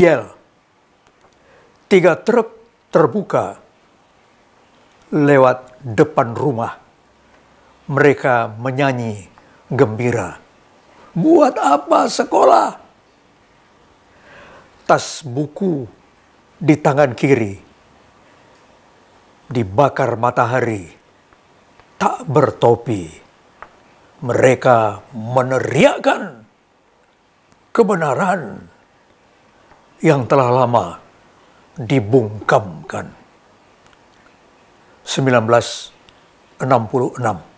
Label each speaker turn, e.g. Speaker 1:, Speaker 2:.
Speaker 1: yel.
Speaker 2: Tiga truk terbuka lewat depan rumah. Mereka menyanyi gembira. Buat apa sekolah? Tas buku di tangan kiri dibakar matahari, tak bertopi. Mereka meneriakkan kebenaran yang telah lama dibungkamkan. 1966